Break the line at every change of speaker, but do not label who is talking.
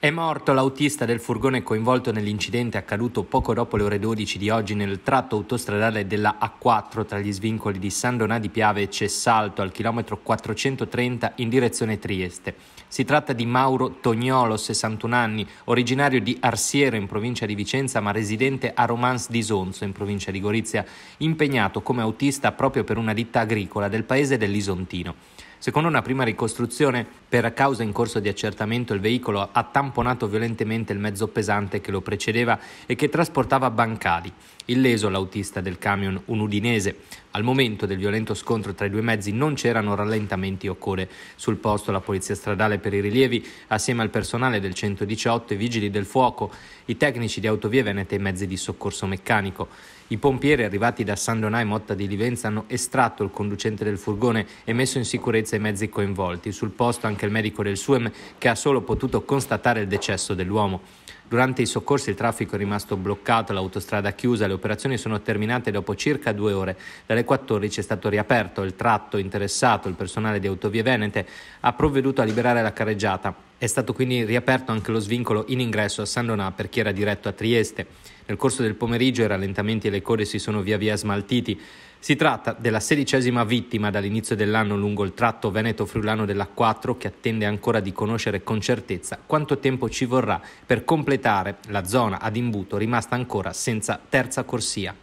È morto l'autista del furgone coinvolto nell'incidente accaduto poco dopo le ore 12 di oggi nel tratto autostradale della A4 tra gli svincoli di San Donà di Piave e Cessalto al chilometro 430 in direzione Trieste. Si tratta di Mauro Tognolo, 61 anni, originario di Arsiero in provincia di Vicenza ma residente a Romans di Sonzo in provincia di Gorizia, impegnato come autista proprio per una ditta agricola del paese dell'Isontino. Secondo una prima ricostruzione, per causa in corso di accertamento il veicolo ha tamponato violentemente il mezzo pesante che lo precedeva e che trasportava bancali. Illeso l'autista del camion, un udinese. Al momento del violento scontro tra i due mezzi non c'erano rallentamenti o code. Sul posto la Polizia Stradale per i rilievi, assieme al personale del 118, i vigili del fuoco, i tecnici di Autovie Venete e i mezzi di soccorso meccanico. I pompieri arrivati da San Donà e Motta di Livenza hanno estratto il conducente del furgone e messo in sicurezza i mezzi coinvolti. Sul posto anche anche il medico del SUEM che ha solo potuto constatare il decesso dell'uomo. Durante i soccorsi il traffico è rimasto bloccato, l'autostrada chiusa, le operazioni sono terminate dopo circa due ore. Dalle 14 è stato riaperto il tratto interessato, il personale di Autovie Venete ha provveduto a liberare la carreggiata. È stato quindi riaperto anche lo svincolo in ingresso a San Donà per chi era diretto a Trieste. Nel corso del pomeriggio i rallentamenti e le code si sono via via smaltiti. Si tratta della sedicesima vittima dall'inizio dell'anno lungo il tratto veneto-friulano della 4 che attende ancora di conoscere con certezza quanto tempo ci vorrà per completare la zona ad imbuto rimasta ancora senza terza corsia.